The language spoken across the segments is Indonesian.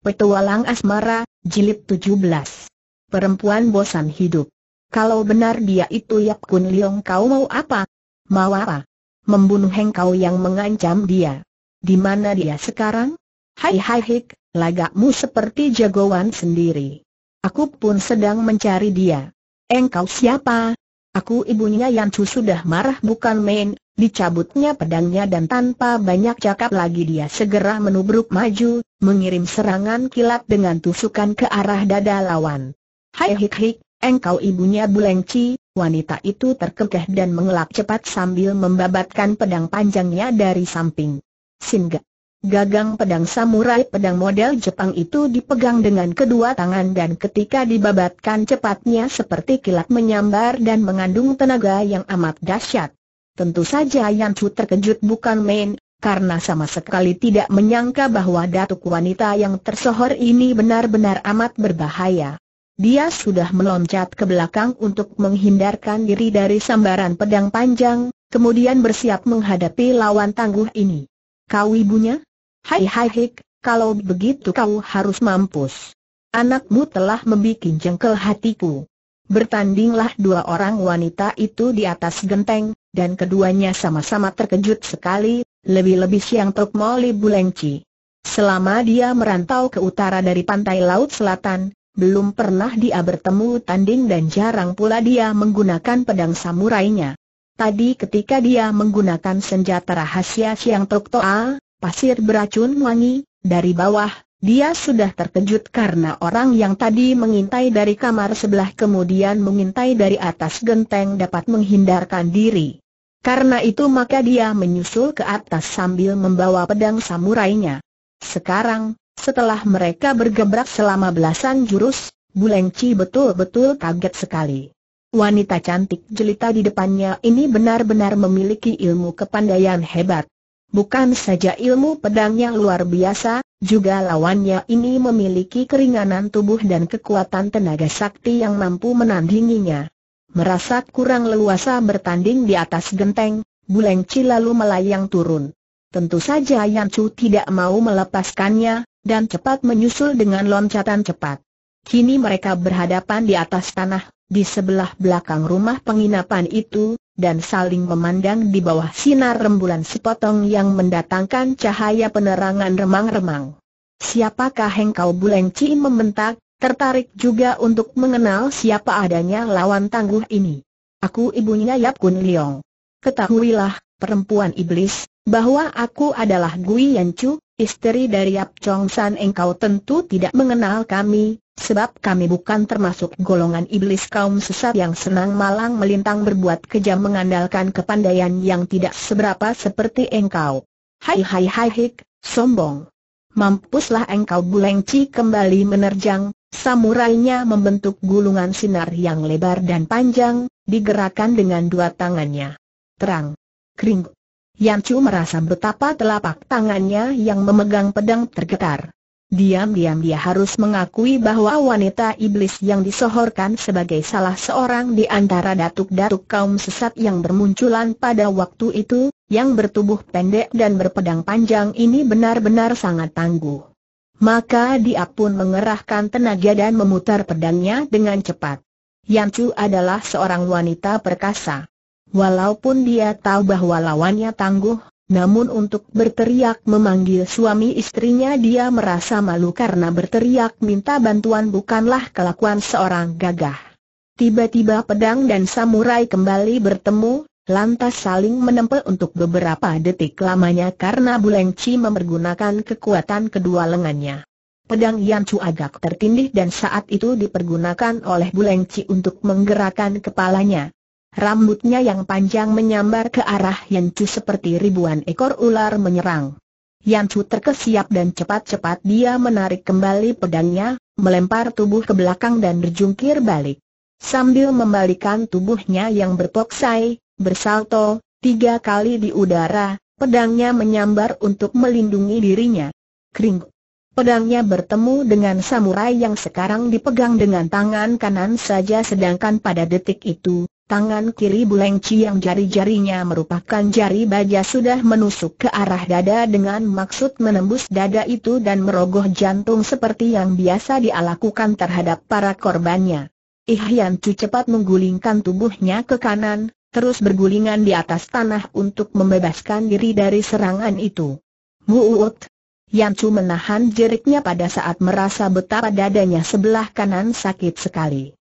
Petualang Asmara, Jilid 17. Perempuan Bosan Hidup. Kalau benar dia itu Yap Kun Leong kau mau apa? Mau apa? Membunuh Heng Kau yang mengancam dia. Di mana dia sekarang? Hai hai hik, lagakmu seperti jagoan sendiri. Aku pun sedang mencari dia. Engkau siapa? Aku ibunya yang sudah marah bukan main, Dicabutnya pedangnya dan tanpa banyak cakap lagi dia segera menubruk maju, mengirim serangan kilat dengan tusukan ke arah dada lawan. Hai hik hik, engkau ibunya Bulengci, wanita itu terkekeh dan mengelak cepat sambil membabatkan pedang panjangnya dari samping. Singa. Gagang pedang samurai pedang model Jepang itu dipegang dengan kedua tangan dan ketika dibabatkan cepatnya seperti kilat menyambar dan mengandung tenaga yang amat dahsyat. Tentu saja Yan Chu terkejut bukan main, karena sama sekali tidak menyangka bahwa datuk wanita yang tersohor ini benar-benar amat berbahaya. Dia sudah meloncat ke belakang untuk menghindarkan diri dari sambaran pedang panjang, kemudian bersiap menghadapi lawan tangguh ini. Kau ibunya? Hai hai hik, kalau begitu kau harus mampus. Anakmu telah membuat jengkel hatiku. Bertandinglah dua orang wanita itu di atas genteng, dan keduanya sama-sama terkejut sekali, lebih-lebih Siang Tok Moli Bulengci. Selama dia merantau ke utara dari pantai laut selatan, belum pernah dia bertemu tanding dan jarang pula dia menggunakan pedang samurainya. Tadi ketika dia menggunakan senjata rahasia Siang Tok Toa, pasir beracun wangi, dari bawah, dia sudah terkejut karena orang yang tadi mengintai dari kamar sebelah kemudian mengintai dari atas genteng dapat menghindarkan diri. Karena itu maka dia menyusul ke atas sambil membawa pedang samurainya. Sekarang, setelah mereka bergebrak selama belasan jurus, Bulengci betul-betul kaget sekali. Wanita cantik jelita di depannya ini benar-benar memiliki ilmu kepandaian hebat. Bukan saja ilmu pedangnya luar biasa, juga lawannya ini memiliki keringanan tubuh dan kekuatan tenaga sakti yang mampu menandinginya. Merasa kurang leluasa bertanding di atas genteng, Buleng Ci lalu melayang turun. Tentu saja Yan Chu tidak mau melepaskannya, dan cepat menyusul dengan loncatan cepat. Kini mereka berhadapan di atas tanah, di sebelah belakang rumah penginapan itu, dan saling memandang di bawah sinar rembulan sepotong yang mendatangkan cahaya penerangan remang-remang. Siapakah engkau Buleng Cii membentak, tertarik juga untuk mengenal siapa adanya lawan tangguh ini. Aku ibunya Yap Kun Liong. Ketahuilah, perempuan iblis, bahwa aku adalah Gui Chu, istri dari Yap Chong San engkau tentu tidak mengenal kami, Sebab kami bukan termasuk golongan iblis kaum sesat yang senang malang melintang berbuat kejam mengandalkan kepandaian yang tidak seberapa seperti engkau. Hai hai hai hik, sombong. Mampuslah engkau bulengci kembali menerjang, samurainya membentuk gulungan sinar yang lebar dan panjang, digerakkan dengan dua tangannya. Terang. Kering. Chu merasa betapa telapak tangannya yang memegang pedang tergetar. Diam-diam dia harus mengakui bahwa wanita iblis yang disohorkan sebagai salah seorang di antara datuk-datuk kaum sesat yang bermunculan pada waktu itu, yang bertubuh pendek dan berpedang panjang ini benar-benar sangat tangguh. Maka dia pun mengerahkan tenaga dan memutar pedangnya dengan cepat. Yancu adalah seorang wanita perkasa. Walaupun dia tahu bahwa lawannya tangguh, namun untuk berteriak memanggil suami istrinya dia merasa malu karena berteriak minta bantuan bukanlah kelakuan seorang gagah. Tiba-tiba pedang dan samurai kembali bertemu, lantas saling menempel untuk beberapa detik lamanya karena Bulengci mempergunakan kekuatan kedua lengannya. Pedang Yan Chu agak tertindih dan saat itu dipergunakan oleh Bulengci untuk menggerakkan kepalanya. Rambutnya yang panjang menyambar ke arah Yan Chu seperti ribuan ekor ular menyerang. Yan Chu terkesiap dan cepat-cepat dia menarik kembali pedangnya, melempar tubuh ke belakang dan berjungkir balik. Sambil membalikan tubuhnya yang berpoksai, bersalto, tiga kali di udara, pedangnya menyambar untuk melindungi dirinya. Kring. Pedangnya bertemu dengan samurai yang sekarang dipegang dengan tangan kanan saja sedangkan pada detik itu, Tangan kiri Buleng yang jari-jarinya merupakan jari baja sudah menusuk ke arah dada dengan maksud menembus dada itu dan merogoh jantung seperti yang biasa dia lakukan terhadap para korbannya. Ihyan Chu cepat menggulingkan tubuhnya ke kanan, terus bergulingan di atas tanah untuk membebaskan diri dari serangan itu. Muut! Yan Chu menahan jeriknya pada saat merasa betapa dadanya sebelah kanan sakit sekali.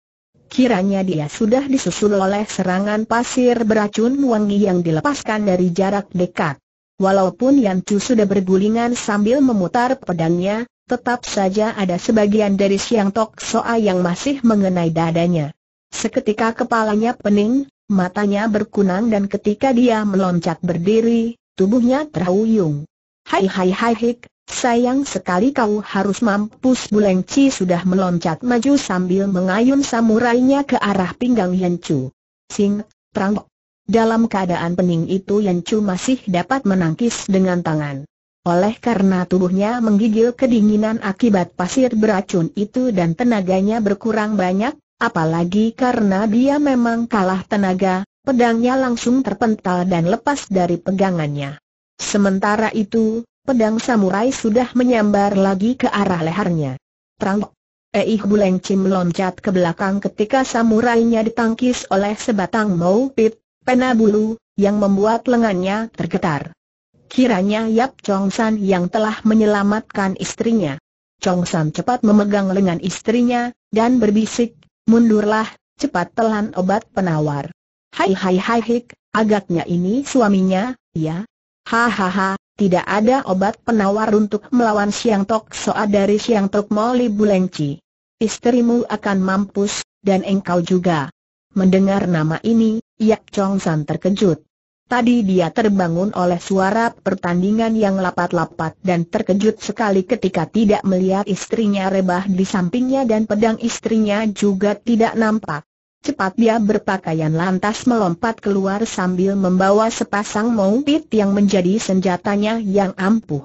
Kiranya dia sudah disusul oleh serangan pasir beracun wangi yang dilepaskan dari jarak dekat. Walaupun Yan Chu sudah bergulingan sambil memutar pedangnya, tetap saja ada sebagian dari Siang Tok Soa yang masih mengenai dadanya. Seketika kepalanya pening, matanya berkunang dan ketika dia meloncat berdiri, tubuhnya terhuyung. Hai hai hai hik, Sayang sekali kau harus mampus Buleng Chi sudah meloncat maju sambil mengayun samurainya ke arah pinggang Yan Chu. Sing, perang. Dalam keadaan pening itu Yan Chu masih dapat menangkis dengan tangan. Oleh karena tubuhnya menggigil kedinginan akibat pasir beracun itu dan tenaganya berkurang banyak, apalagi karena dia memang kalah tenaga, pedangnya langsung terpental dan lepas dari pegangannya. Sementara itu, Pedang samurai sudah menyambar lagi ke arah lehernya. Trang. Eih Buleng Cim loncat ke belakang ketika samurainya ditangkis oleh sebatang mau pit, pena bulu, yang membuat lengannya tergetar. Kiranya Yap Chong San yang telah menyelamatkan istrinya. Chong San cepat memegang lengan istrinya, dan berbisik, mundurlah, cepat telan obat penawar. Hai hai hai hik, agaknya ini suaminya, ya? Hahaha, tidak ada obat penawar untuk melawan Siang Tok Soa dari Siang Tok Moli Bulengci. Istrimu akan mampus, dan engkau juga. Mendengar nama ini, Yak Chong San terkejut. Tadi dia terbangun oleh suara pertandingan yang lapat-lapat dan terkejut sekali ketika tidak melihat istrinya rebah di sampingnya dan pedang istrinya juga tidak nampak. Cepat dia berpakaian lantas melompat keluar sambil membawa sepasang mongpit yang menjadi senjatanya yang ampuh.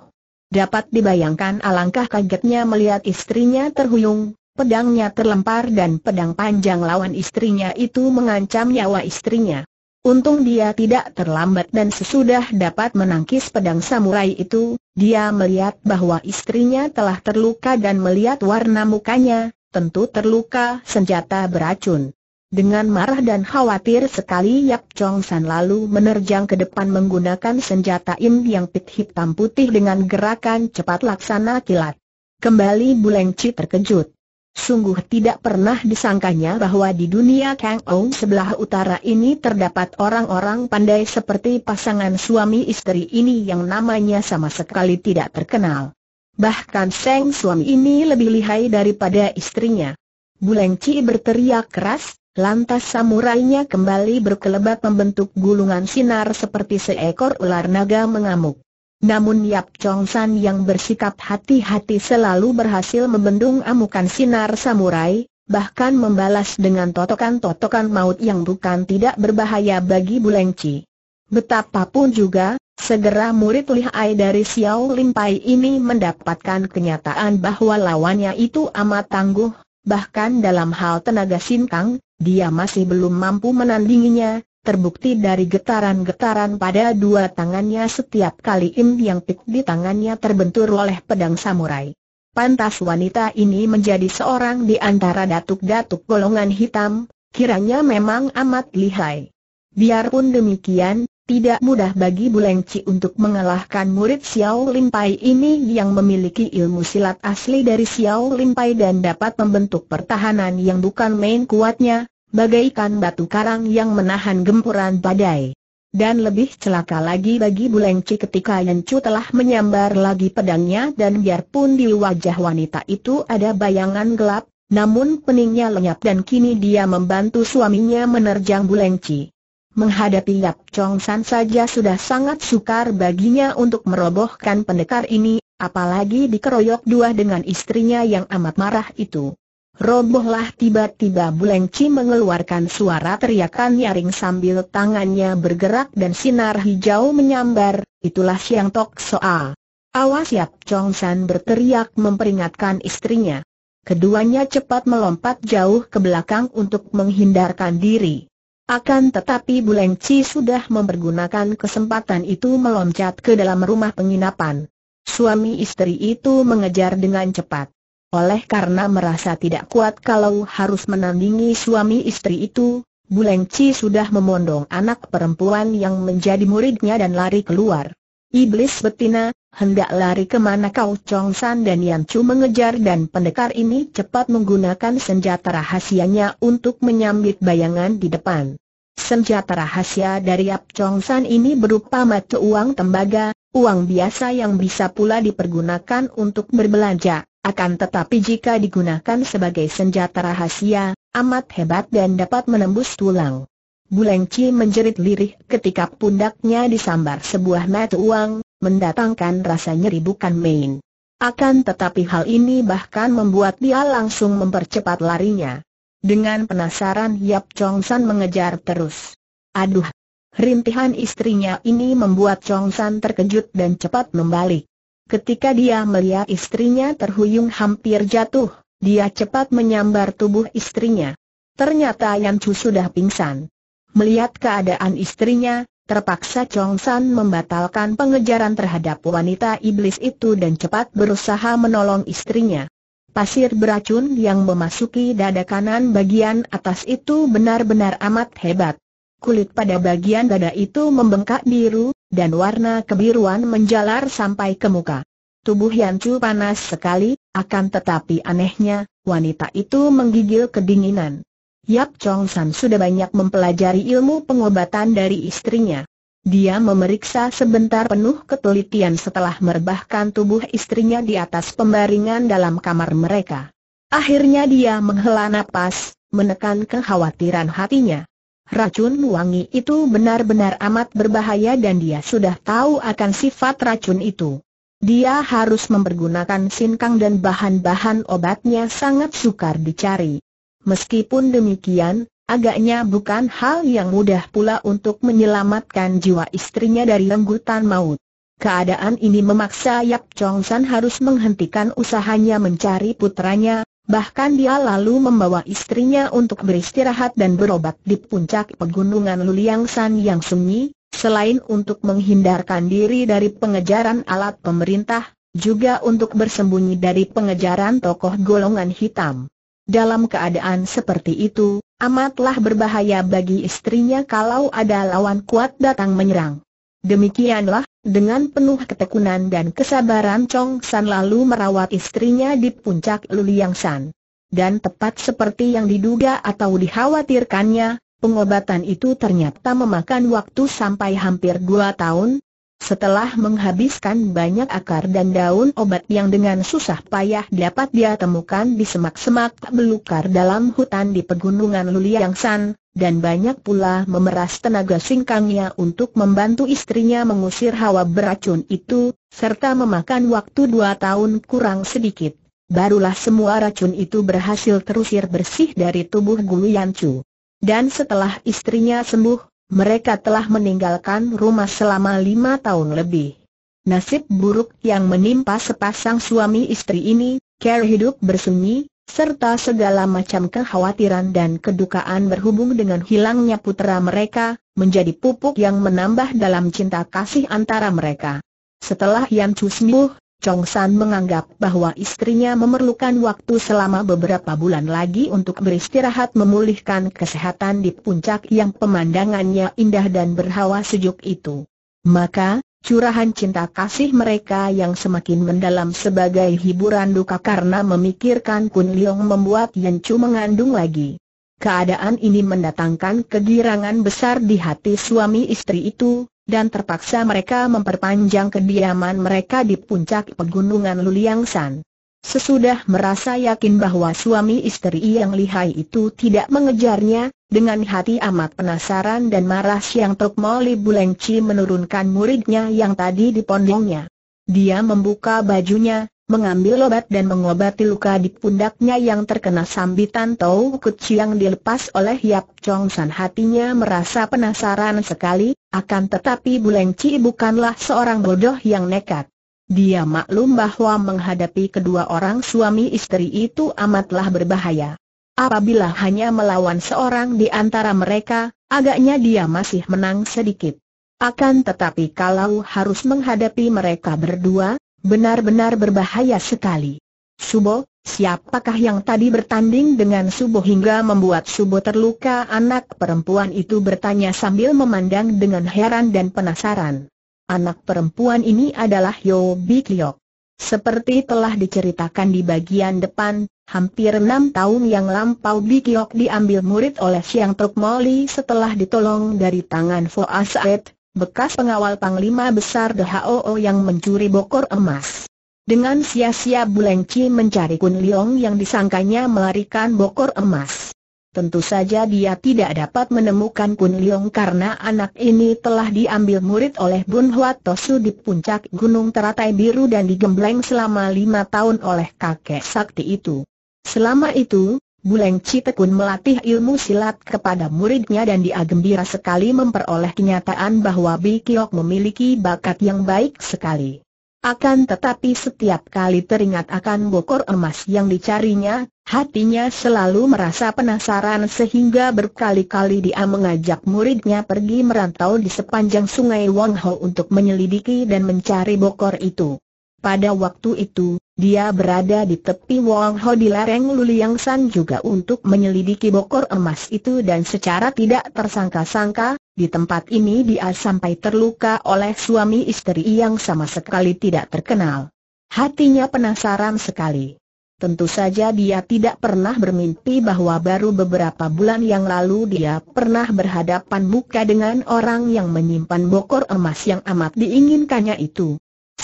Dapat dibayangkan alangkah kagetnya melihat istrinya terhuyung, pedangnya terlempar dan pedang panjang lawan istrinya itu mengancam nyawa istrinya. Untung dia tidak terlambat dan sesudah dapat menangkis pedang samurai itu, dia melihat bahwa istrinya telah terluka dan melihat warna mukanya, tentu terluka senjata beracun. Dengan marah dan khawatir sekali Yap Chong San lalu menerjang ke depan menggunakan senjata Im yang pit hitam putih dengan gerakan cepat laksana kilat. Kembali Buleng Chi terkejut. Sungguh tidak pernah disangkanya bahwa di dunia Kang Ou sebelah utara ini terdapat orang-orang pandai seperti pasangan suami istri ini yang namanya sama sekali tidak terkenal. Bahkan Seng suami ini lebih lihai daripada istrinya. Buleng Ci berteriak keras, Lantas samurainya kembali berkelebat membentuk gulungan sinar seperti seekor ular naga mengamuk. Namun Yap Chong San yang bersikap hati-hati selalu berhasil membendung amukan sinar samurai, bahkan membalas dengan totokan-totokan maut yang bukan tidak berbahaya bagi Bulengci. Betapapun juga, segera murid lihai dari Xiao Limpai ini mendapatkan kenyataan bahwa lawannya itu amat tangguh, bahkan dalam hal tenaga sinkang, dia masih belum mampu menandinginya, terbukti dari getaran-getaran pada dua tangannya setiap kali Im yang pik di tangannya terbentur oleh pedang samurai. Pantas wanita ini menjadi seorang di antara datuk-datuk golongan hitam, kiranya memang amat lihai. Biarpun demikian, tidak mudah bagi Bulengci untuk mengalahkan murid Xiao Limpai ini yang memiliki ilmu silat asli dari Xiao Limpai dan dapat membentuk pertahanan yang bukan main kuatnya, bagaikan batu karang yang menahan gempuran badai. Dan lebih celaka lagi bagi Bulengci ketika Yancu telah menyambar lagi pedangnya dan biarpun di wajah wanita itu ada bayangan gelap, namun peningnya lenyap dan kini dia membantu suaminya menerjang Bulengci. Menghadapi Yap Chong San saja sudah sangat sukar baginya untuk merobohkan pendekar ini, apalagi dikeroyok dua dengan istrinya yang amat marah itu. Robohlah tiba-tiba Bulengci mengeluarkan suara teriakan nyaring sambil tangannya bergerak dan sinar hijau menyambar, itulah Siang Tok Soa. Awas Yap Chong San berteriak memperingatkan istrinya. Keduanya cepat melompat jauh ke belakang untuk menghindarkan diri. Akan tetapi Bulengci sudah mempergunakan kesempatan itu meloncat ke dalam rumah penginapan. Suami istri itu mengejar dengan cepat. Oleh karena merasa tidak kuat kalau harus menandingi suami istri itu, Buleng Chi sudah memondong anak perempuan yang menjadi muridnya dan lari keluar. Iblis betina, hendak lari kemana kau Chong San dan Yan Chu mengejar dan pendekar ini cepat menggunakan senjata rahasianya untuk menyambit bayangan di depan. Senjata rahasia dari Yap Chong San ini berupa mata uang tembaga, uang biasa yang bisa pula dipergunakan untuk berbelanja. Akan tetapi jika digunakan sebagai senjata rahasia, amat hebat dan dapat menembus tulang. Bulengci menjerit lirih ketika pundaknya disambar sebuah mata uang, mendatangkan rasa nyeri bukan main. Akan tetapi hal ini bahkan membuat dia langsung mempercepat larinya. Dengan penasaran Yap Chong San mengejar terus. Aduh! Rintihan istrinya ini membuat Chong San terkejut dan cepat membalik. Ketika dia melihat istrinya terhuyung hampir jatuh, dia cepat menyambar tubuh istrinya. Ternyata Yan Chu sudah pingsan. Melihat keadaan istrinya, terpaksa Chong San membatalkan pengejaran terhadap wanita iblis itu dan cepat berusaha menolong istrinya. Pasir beracun yang memasuki dada kanan bagian atas itu benar-benar amat hebat. Kulit pada bagian dada itu membengkak biru, dan warna kebiruan menjalar sampai ke muka. Tubuh Yan Chu panas sekali, akan tetapi anehnya, wanita itu menggigil kedinginan. Yap Chong San sudah banyak mempelajari ilmu pengobatan dari istrinya. Dia memeriksa sebentar penuh ketelitian setelah merebahkan tubuh istrinya di atas pembaringan dalam kamar mereka. Akhirnya dia menghela napas, menekan kekhawatiran hatinya racun wangi itu benar-benar amat berbahaya dan dia sudah tahu akan sifat racun itu. Dia harus mempergunakan sinkang dan bahan-bahan obatnya sangat sukar dicari. Meskipun demikian, agaknya bukan hal yang mudah pula untuk menyelamatkan jiwa istrinya dari lenggutan maut. Keadaan ini memaksa Yap Chong San harus menghentikan usahanya mencari putranya, Bahkan dia lalu membawa istrinya untuk beristirahat dan berobat di puncak pegunungan Luliang San yang sunyi, selain untuk menghindarkan diri dari pengejaran alat pemerintah, juga untuk bersembunyi dari pengejaran tokoh golongan hitam. Dalam keadaan seperti itu, amatlah berbahaya bagi istrinya kalau ada lawan kuat datang menyerang. Demikianlah, dengan penuh ketekunan dan kesabaran Chong San lalu merawat istrinya di puncak Luliang San. Dan tepat seperti yang diduga atau dikhawatirkannya, pengobatan itu ternyata memakan waktu sampai hampir dua tahun. Setelah menghabiskan banyak akar dan daun obat yang dengan susah payah dapat dia temukan di semak-semak belukar dalam hutan di pegunungan Luliang San, dan banyak pula memeras tenaga singkangnya untuk membantu istrinya mengusir hawa beracun itu, serta memakan waktu dua tahun kurang sedikit. Barulah semua racun itu berhasil terusir bersih dari tubuh Gulu Yancu. Dan setelah istrinya sembuh, mereka telah meninggalkan rumah selama lima tahun lebih. Nasib buruk yang menimpa sepasang suami istri ini, Care hidup bersunyi, serta segala macam kekhawatiran dan kedukaan berhubung dengan hilangnya putera mereka, menjadi pupuk yang menambah dalam cinta kasih antara mereka. Setelah Yan Chu sembuh, Chong San menganggap bahwa istrinya memerlukan waktu selama beberapa bulan lagi untuk beristirahat memulihkan kesehatan di puncak yang pemandangannya indah dan berhawa sejuk itu. Maka, curahan cinta kasih mereka yang semakin mendalam sebagai hiburan duka karena memikirkan Kun Liong membuat Yan Chu mengandung lagi. Keadaan ini mendatangkan kegirangan besar di hati suami istri itu, dan terpaksa mereka memperpanjang kediaman mereka di puncak pegunungan Luliangsan. Sesudah merasa yakin bahwa suami istri yang lihai itu tidak mengejarnya, dengan hati amat penasaran dan marah Siang Tok Moli Bulengci menurunkan muridnya yang tadi di dipondongnya. Dia membuka bajunya, mengambil obat dan mengobati luka di pundaknya yang terkena sambitan Tau Kutsi yang dilepas oleh Yap Chong San hatinya merasa penasaran sekali, akan tetapi Bulengci bukanlah seorang bodoh yang nekat. Dia maklum bahwa menghadapi kedua orang suami istri itu amatlah berbahaya. Apabila hanya melawan seorang di antara mereka, agaknya dia masih menang sedikit. Akan tetapi kalau harus menghadapi mereka berdua, benar-benar berbahaya sekali. Subo, siapakah yang tadi bertanding dengan Subo hingga membuat Subo terluka anak perempuan itu bertanya sambil memandang dengan heran dan penasaran. Anak perempuan ini adalah Yo Bikyok. Seperti telah diceritakan di bagian depan, Hampir enam tahun yang lampau Bikiok diambil murid oleh Siang Tok Moli setelah ditolong dari tangan Fo Asaet, bekas pengawal Panglima Besar DHOO yang mencuri bokor emas. Dengan sia-sia Buleng Chi mencari Kun Leong yang disangkanya melarikan bokor emas. Tentu saja dia tidak dapat menemukan Kun Leong karena anak ini telah diambil murid oleh Bun Huat Tosu di puncak Gunung Teratai Biru dan digembleng selama lima tahun oleh kakek sakti itu. Selama itu, Buleng Citekun melatih ilmu silat kepada muridnya dan dia gembira sekali memperoleh kenyataan bahwa Bi Kiok memiliki bakat yang baik sekali. Akan tetapi setiap kali teringat akan bokor emas yang dicarinya, hatinya selalu merasa penasaran sehingga berkali-kali dia mengajak muridnya pergi merantau di sepanjang sungai Wang Ho untuk menyelidiki dan mencari bokor itu. Pada waktu itu, dia berada di tepi Wong Ho di lereng Luliang San juga untuk menyelidiki bokor emas itu dan secara tidak tersangka-sangka, di tempat ini dia sampai terluka oleh suami istri yang sama sekali tidak terkenal. Hatinya penasaran sekali. Tentu saja dia tidak pernah bermimpi bahwa baru beberapa bulan yang lalu dia pernah berhadapan muka dengan orang yang menyimpan bokor emas yang amat diinginkannya itu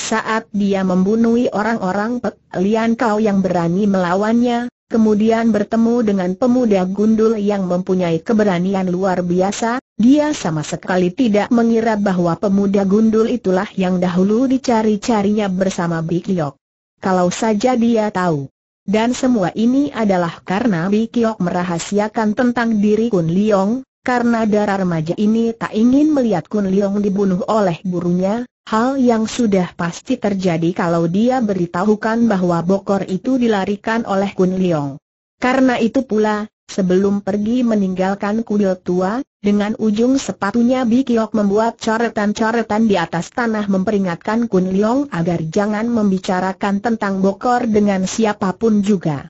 saat dia membunuh orang-orang Pek Lian Kau yang berani melawannya, kemudian bertemu dengan pemuda gundul yang mempunyai keberanian luar biasa, dia sama sekali tidak mengira bahwa pemuda gundul itulah yang dahulu dicari-carinya bersama Bik Liok. Kalau saja dia tahu. Dan semua ini adalah karena Bik Liok merahasiakan tentang diri Kun Liong, karena darah remaja ini tak ingin melihat Kun Leong dibunuh oleh burunya, hal yang sudah pasti terjadi kalau dia beritahukan bahwa bokor itu dilarikan oleh Kun Leong. Karena itu pula, sebelum pergi meninggalkan kuil tua, dengan ujung sepatunya Bikiok membuat coretan-coretan di atas tanah memperingatkan Kun Leong agar jangan membicarakan tentang bokor dengan siapapun juga.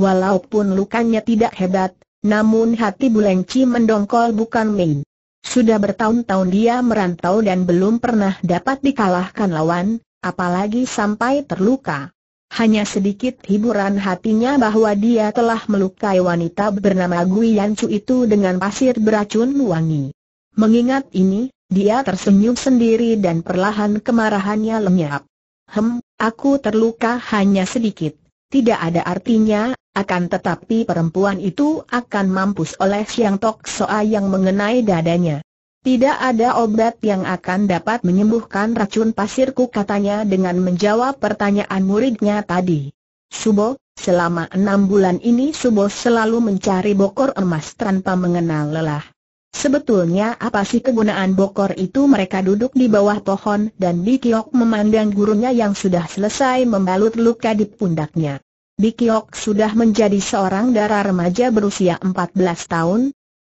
Walaupun lukanya tidak hebat, namun hati Bulengci mendongkol bukan main. Sudah bertahun-tahun dia merantau dan belum pernah dapat dikalahkan lawan, apalagi sampai terluka. Hanya sedikit hiburan hatinya bahwa dia telah melukai wanita bernama Gui itu dengan pasir beracun wangi. Mengingat ini, dia tersenyum sendiri dan perlahan kemarahannya lenyap. Hem, aku terluka hanya sedikit. Tidak ada artinya akan tetapi perempuan itu akan mampus oleh Siang Tok Soa yang mengenai dadanya. Tidak ada obat yang akan dapat menyembuhkan racun pasirku katanya dengan menjawab pertanyaan muridnya tadi. Subo, selama enam bulan ini Subo selalu mencari bokor emas tanpa mengenal lelah. Sebetulnya apa sih kegunaan bokor itu mereka duduk di bawah pohon dan Bikiok memandang gurunya yang sudah selesai membalut luka di pundaknya. Bikiok sudah menjadi seorang darah remaja berusia 14 tahun,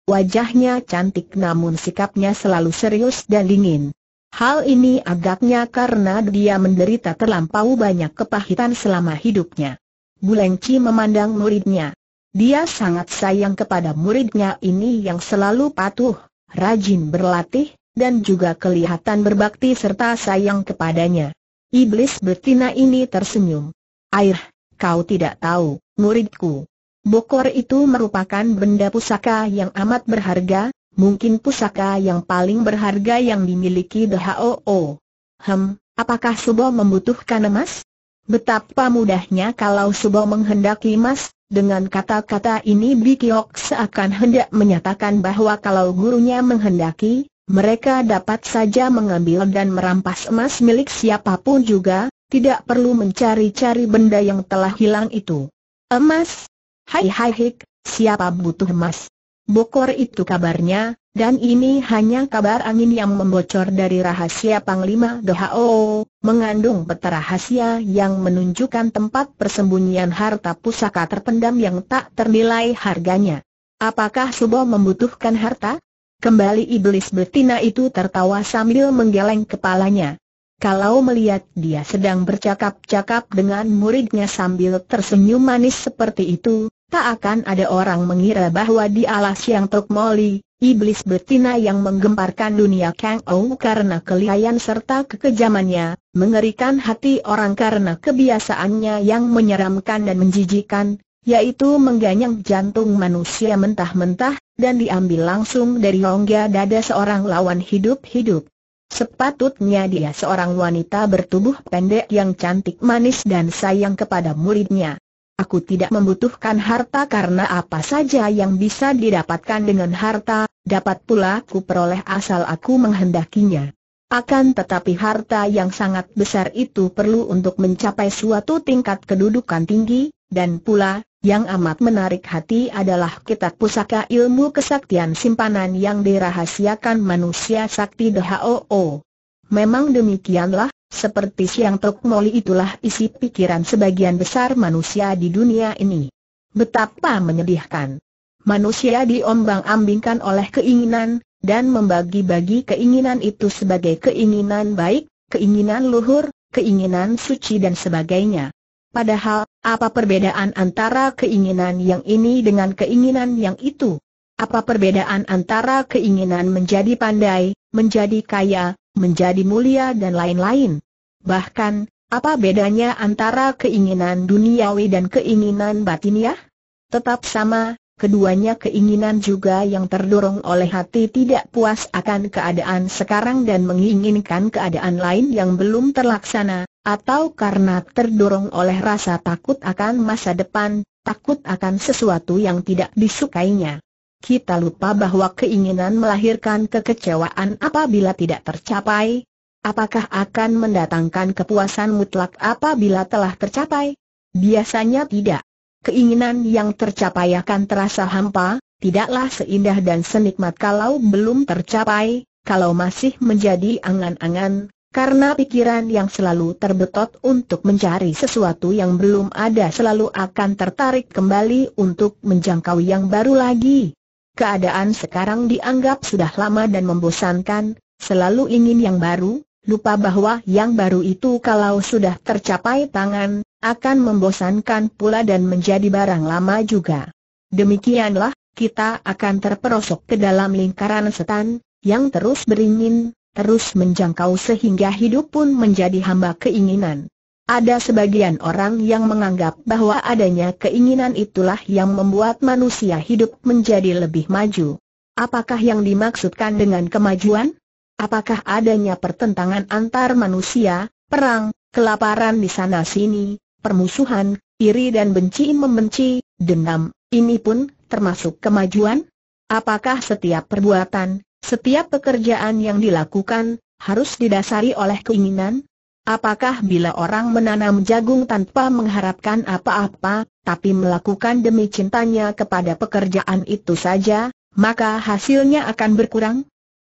wajahnya cantik namun sikapnya selalu serius dan dingin. Hal ini agaknya karena dia menderita terlampau banyak kepahitan selama hidupnya. Bulengci memandang muridnya. Dia sangat sayang kepada muridnya ini yang selalu patuh, rajin berlatih, dan juga kelihatan berbakti serta sayang kepadanya. Iblis betina ini tersenyum. Air, Kau tidak tahu, muridku. Bokor itu merupakan benda pusaka yang amat berharga, mungkin pusaka yang paling berharga yang dimiliki DHOO. Hem, apakah Subo membutuhkan emas? Betapa mudahnya kalau Subo menghendaki emas, dengan kata-kata ini Bikiok seakan hendak menyatakan bahwa kalau gurunya menghendaki, mereka dapat saja mengambil dan merampas emas milik siapapun juga, tidak perlu mencari-cari benda yang telah hilang itu. Emas? Hai hai hik, siapa butuh emas? Bokor itu kabarnya, dan ini hanya kabar angin yang membocor dari rahasia Panglima Dohao, mengandung peta rahasia yang menunjukkan tempat persembunyian harta pusaka terpendam yang tak ternilai harganya. Apakah Subo membutuhkan harta? Kembali iblis betina itu tertawa sambil menggeleng kepalanya. Kalau melihat dia sedang bercakap-cakap dengan muridnya sambil tersenyum manis seperti itu, tak akan ada orang mengira bahwa dialah yang Tok Moli, iblis betina yang menggemparkan dunia Kang Ou karena kelihayan serta kekejamannya, mengerikan hati orang karena kebiasaannya yang menyeramkan dan menjijikan, yaitu mengganyang jantung manusia mentah-mentah, dan diambil langsung dari rongga dada seorang lawan hidup-hidup. Sepatutnya dia seorang wanita bertubuh pendek yang cantik manis dan sayang kepada muridnya. Aku tidak membutuhkan harta karena apa saja yang bisa didapatkan dengan harta, dapat pula ku peroleh asal aku menghendakinya. Akan tetapi harta yang sangat besar itu perlu untuk mencapai suatu tingkat kedudukan tinggi, dan pula, yang amat menarik hati adalah kitab pusaka ilmu kesaktian simpanan yang dirahasiakan manusia sakti DHOO. Memang demikianlah, seperti siang Tok Moli itulah isi pikiran sebagian besar manusia di dunia ini. Betapa menyedihkan. Manusia diombang-ambingkan oleh keinginan, dan membagi-bagi keinginan itu sebagai keinginan baik, keinginan luhur, keinginan suci dan sebagainya. Padahal, apa perbedaan antara keinginan yang ini dengan keinginan yang itu? Apa perbedaan antara keinginan menjadi pandai, menjadi kaya, menjadi mulia dan lain-lain? Bahkan, apa bedanya antara keinginan duniawi dan keinginan batiniah? Tetap sama, keduanya keinginan juga yang terdorong oleh hati tidak puas akan keadaan sekarang dan menginginkan keadaan lain yang belum terlaksana, atau karena terdorong oleh rasa takut akan masa depan, takut akan sesuatu yang tidak disukainya. Kita lupa bahwa keinginan melahirkan kekecewaan apabila tidak tercapai, apakah akan mendatangkan kepuasan mutlak apabila telah tercapai? Biasanya tidak. Keinginan yang tercapai akan terasa hampa, tidaklah seindah dan senikmat kalau belum tercapai, kalau masih menjadi angan-angan, karena pikiran yang selalu terbetot untuk mencari sesuatu yang belum ada selalu akan tertarik kembali untuk menjangkau yang baru lagi. Keadaan sekarang dianggap sudah lama dan membosankan, selalu ingin yang baru, lupa bahwa yang baru itu kalau sudah tercapai tangan, akan membosankan pula dan menjadi barang lama juga. Demikianlah, kita akan terperosok ke dalam lingkaran setan, yang terus beringin, terus menjangkau sehingga hidup pun menjadi hamba keinginan. Ada sebagian orang yang menganggap bahwa adanya keinginan itulah yang membuat manusia hidup menjadi lebih maju. Apakah yang dimaksudkan dengan kemajuan? Apakah adanya pertentangan antar manusia, perang, kelaparan di sana-sini, permusuhan, iri dan benci membenci, dendam, ini pun termasuk kemajuan? Apakah setiap perbuatan, setiap pekerjaan yang dilakukan, harus didasari oleh keinginan? Apakah bila orang menanam jagung tanpa mengharapkan apa-apa, tapi melakukan demi cintanya kepada pekerjaan itu saja, maka hasilnya akan berkurang?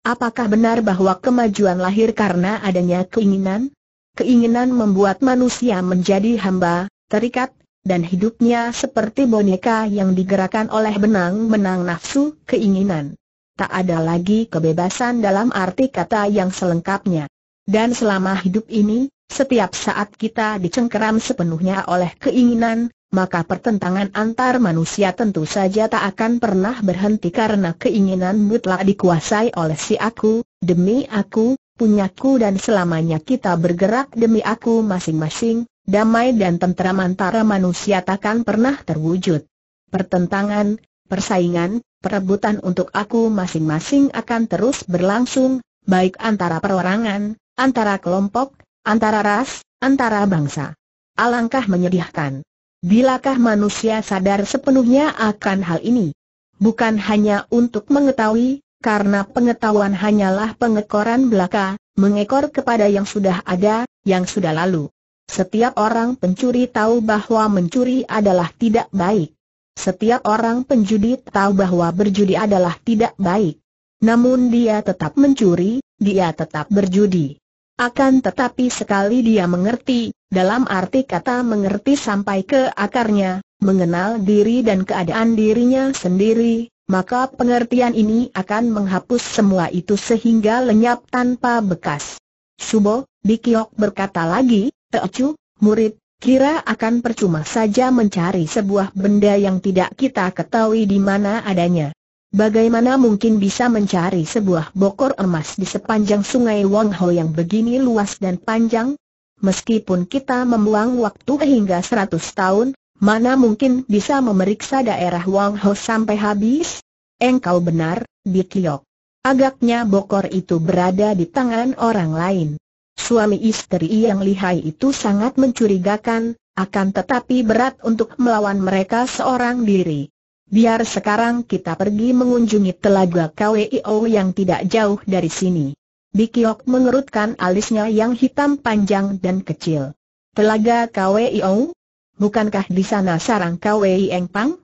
Apakah benar bahwa kemajuan lahir karena adanya keinginan? Keinginan membuat manusia menjadi hamba, terikat, dan hidupnya seperti boneka yang digerakkan oleh benang-benang nafsu, keinginan tak ada lagi kebebasan dalam arti kata yang selengkapnya. Dan selama hidup ini, setiap saat kita dicengkeram sepenuhnya oleh keinginan, maka pertentangan antar manusia tentu saja tak akan pernah berhenti karena keinginan mutlak dikuasai oleh si aku, demi aku, punyaku dan selamanya kita bergerak demi aku masing-masing, damai dan tentram antara manusia takkan pernah terwujud. Pertentangan, persaingan, perebutan untuk aku masing-masing akan terus berlangsung, baik antara perorangan, antara kelompok, antara ras, antara bangsa. Alangkah menyedihkan. Bilakah manusia sadar sepenuhnya akan hal ini? Bukan hanya untuk mengetahui, karena pengetahuan hanyalah pengekoran belaka, mengekor kepada yang sudah ada, yang sudah lalu. Setiap orang pencuri tahu bahwa mencuri adalah tidak baik. Setiap orang penjudi tahu bahwa berjudi adalah tidak baik. Namun dia tetap mencuri, dia tetap berjudi. Akan tetapi sekali dia mengerti, dalam arti kata mengerti sampai ke akarnya, mengenal diri dan keadaan dirinya sendiri, maka pengertian ini akan menghapus semua itu sehingga lenyap tanpa bekas. Subo, Dikiok berkata lagi, Teocu, murid, Kira akan percuma saja mencari sebuah benda yang tidak kita ketahui di mana adanya. Bagaimana mungkin bisa mencari sebuah bokor emas di sepanjang sungai Wang Ho yang begini luas dan panjang? Meskipun kita membuang waktu hingga 100 tahun, mana mungkin bisa memeriksa daerah Wang Ho sampai habis? Engkau benar, Bitiok. Agaknya bokor itu berada di tangan orang lain. Suami istri yang lihai itu sangat mencurigakan, akan tetapi berat untuk melawan mereka seorang diri. Biar sekarang kita pergi mengunjungi telaga KWIO yang tidak jauh dari sini. Bikiok mengerutkan alisnya yang hitam panjang dan kecil. Telaga KWIO? Bukankah di sana sarang KWI Engpang?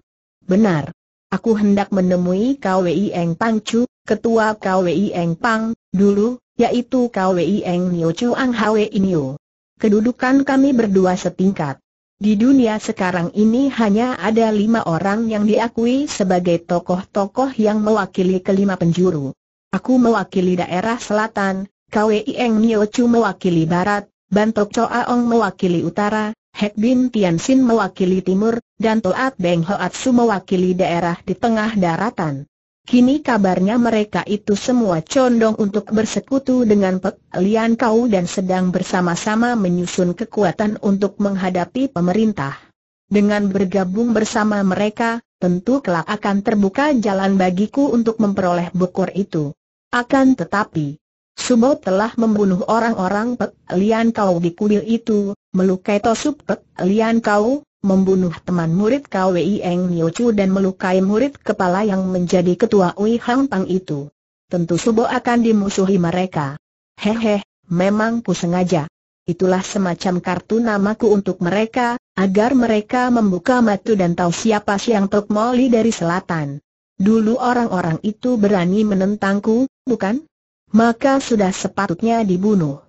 Benar. Aku hendak menemui KWI Eng Chu, ketua KWI Eng Pang, dulu, yaitu Kwei Eng Nio Chuang Hwe Inio. Kedudukan kami berdua setingkat. Di dunia sekarang ini hanya ada lima orang yang diakui sebagai tokoh-tokoh yang mewakili kelima penjuru. Aku mewakili daerah selatan, Kwei Eng Nio Chu mewakili barat, Bantok Ong mewakili utara, Hek Bin Tian Sin mewakili timur, dan Toat Beng Hoat Su mewakili daerah di tengah daratan. Kini kabarnya mereka itu semua condong untuk bersekutu dengan Pek Lian Kau dan sedang bersama-sama menyusun kekuatan untuk menghadapi pemerintah. Dengan bergabung bersama mereka, tentu kelak akan terbuka jalan bagiku untuk memperoleh bukur itu. Akan tetapi, Subo telah membunuh orang-orang Pek Lian Kau di kuil itu, melukai Tosup Pek Lian Kau, membunuh teman murid KWI Eng chu dan melukai murid kepala yang menjadi ketua Ui Hang Pang itu. Tentu Subo akan dimusuhi mereka. Hehe, memang ku sengaja. Itulah semacam kartu namaku untuk mereka, agar mereka membuka matu dan tahu siapa Siang Tok Moli dari selatan. Dulu orang-orang itu berani menentangku, bukan? Maka sudah sepatutnya dibunuh.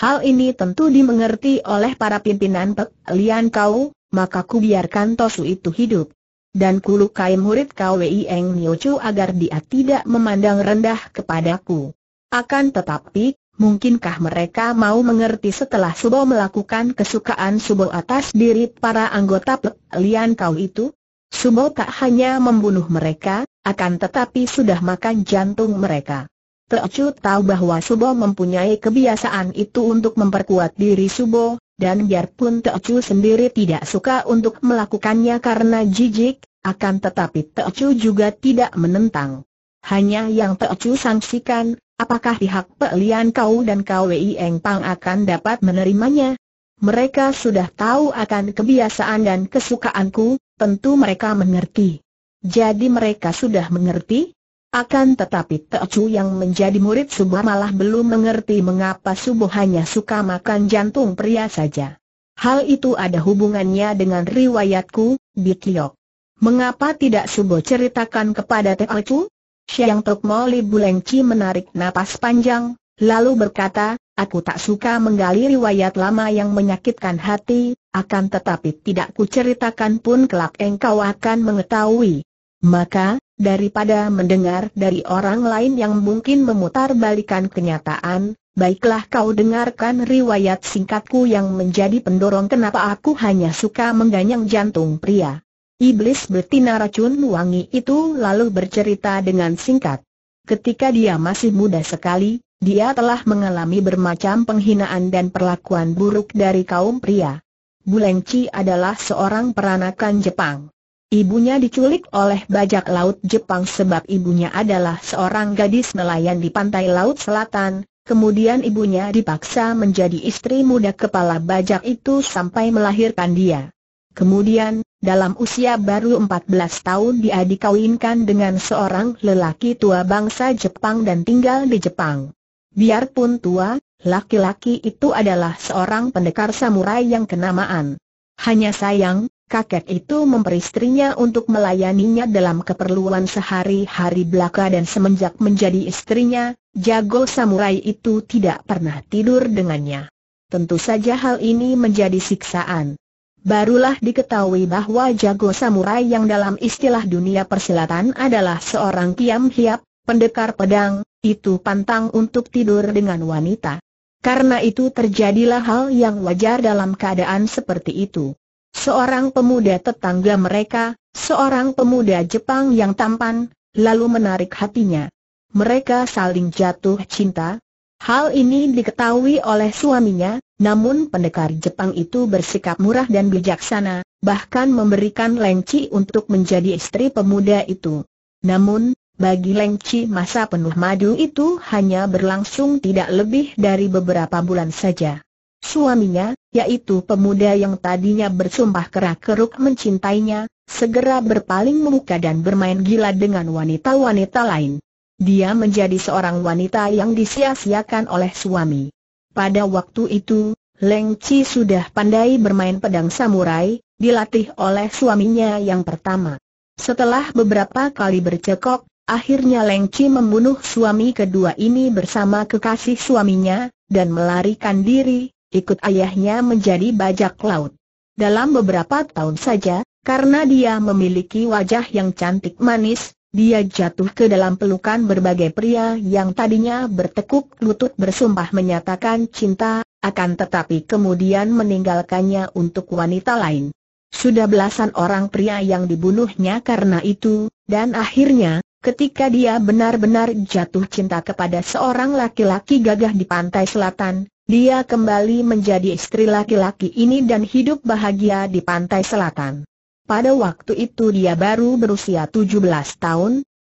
Hal ini tentu dimengerti oleh para pimpinan Pek Lian Kau, maka ku biarkan Tosu itu hidup. Dan lukai murid KWI Eng Niochu agar dia tidak memandang rendah kepadaku. Akan tetapi, mungkinkah mereka mau mengerti setelah Subo melakukan kesukaan Subo atas diri para anggota Lian Kau itu? Subo tak hanya membunuh mereka, akan tetapi sudah makan jantung mereka. Teocu tahu bahwa Subo mempunyai kebiasaan itu untuk memperkuat diri Subo, dan biarpun Teocu sendiri tidak suka untuk melakukannya karena jijik, akan tetapi Teocu juga tidak menentang. Hanya yang Teocu sanksikan, apakah pihak Pelian Kau dan KWI Eng Pang akan dapat menerimanya? Mereka sudah tahu akan kebiasaan dan kesukaanku, tentu mereka mengerti. Jadi mereka sudah mengerti? Akan tetapi Teocu yang menjadi murid Subuh malah belum mengerti mengapa Subuh hanya suka makan jantung pria saja. Hal itu ada hubungannya dengan riwayatku, Bikyok. Mengapa tidak Subuh ceritakan kepada Teocu? Siang Tok Moli Bulengci menarik napas panjang, lalu berkata, Aku tak suka menggali riwayat lama yang menyakitkan hati, akan tetapi tidak ceritakan pun kelak engkau akan mengetahui. Maka, daripada mendengar dari orang lain yang mungkin memutar balikan kenyataan, baiklah kau dengarkan riwayat singkatku yang menjadi pendorong kenapa aku hanya suka mengganyang jantung pria. Iblis betina racun wangi itu lalu bercerita dengan singkat. Ketika dia masih muda sekali, dia telah mengalami bermacam penghinaan dan perlakuan buruk dari kaum pria. Bulengci adalah seorang peranakan Jepang. Ibunya diculik oleh bajak laut Jepang sebab ibunya adalah seorang gadis nelayan di pantai laut selatan, kemudian ibunya dipaksa menjadi istri muda kepala bajak itu sampai melahirkan dia. Kemudian, dalam usia baru 14 tahun dia dikawinkan dengan seorang lelaki tua bangsa Jepang dan tinggal di Jepang. Biarpun tua, laki-laki itu adalah seorang pendekar samurai yang kenamaan. Hanya sayang, kakek itu memperistrinya untuk melayaninya dalam keperluan sehari-hari belaka dan semenjak menjadi istrinya, jago samurai itu tidak pernah tidur dengannya. Tentu saja hal ini menjadi siksaan. Barulah diketahui bahwa jago samurai yang dalam istilah dunia persilatan adalah seorang kiam hiap, pendekar pedang, itu pantang untuk tidur dengan wanita. Karena itu terjadilah hal yang wajar dalam keadaan seperti itu. Seorang pemuda tetangga mereka, seorang pemuda Jepang yang tampan, lalu menarik hatinya. Mereka saling jatuh cinta. Hal ini diketahui oleh suaminya, namun pendekar Jepang itu bersikap murah dan bijaksana, bahkan memberikan Lengci untuk menjadi istri pemuda itu. Namun, bagi Lengci masa penuh madu itu hanya berlangsung tidak lebih dari beberapa bulan saja. Suaminya, yaitu pemuda yang tadinya bersumpah kerak-keruk mencintainya, segera berpaling muka dan bermain gila dengan wanita-wanita lain. Dia menjadi seorang wanita yang disia-siakan oleh suami. Pada waktu itu, Leng Chi sudah pandai bermain pedang samurai, dilatih oleh suaminya yang pertama. Setelah beberapa kali bercekok, akhirnya Leng Chi membunuh suami kedua ini bersama kekasih suaminya, dan melarikan diri, ikut ayahnya menjadi bajak laut. Dalam beberapa tahun saja, karena dia memiliki wajah yang cantik manis, dia jatuh ke dalam pelukan berbagai pria yang tadinya bertekuk lutut bersumpah menyatakan cinta, akan tetapi kemudian meninggalkannya untuk wanita lain. Sudah belasan orang pria yang dibunuhnya karena itu, dan akhirnya, ketika dia benar-benar jatuh cinta kepada seorang laki-laki gagah di pantai selatan, dia kembali menjadi istri laki-laki ini dan hidup bahagia di pantai selatan. Pada waktu itu dia baru berusia 17 tahun.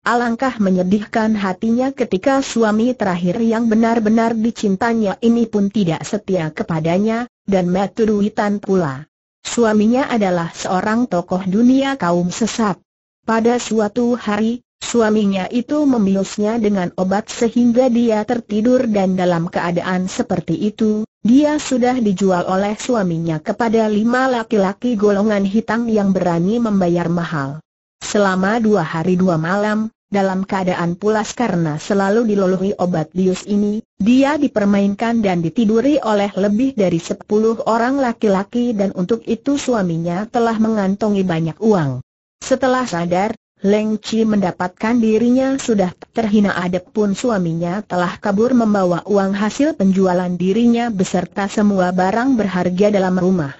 Alangkah menyedihkan hatinya ketika suami terakhir yang benar-benar dicintanya ini pun tidak setia kepadanya, dan duitan pula. Suaminya adalah seorang tokoh dunia kaum sesat. Pada suatu hari, Suaminya itu membiusnya dengan obat sehingga dia tertidur dan dalam keadaan seperti itu, dia sudah dijual oleh suaminya kepada lima laki-laki golongan hitam yang berani membayar mahal. Selama dua hari dua malam, dalam keadaan pulas karena selalu dilolohi obat bius ini, dia dipermainkan dan ditiduri oleh lebih dari sepuluh orang laki-laki dan untuk itu suaminya telah mengantongi banyak uang. Setelah sadar, Leng Chi mendapatkan dirinya sudah terhina pun suaminya telah kabur membawa uang hasil penjualan dirinya beserta semua barang berharga dalam rumah.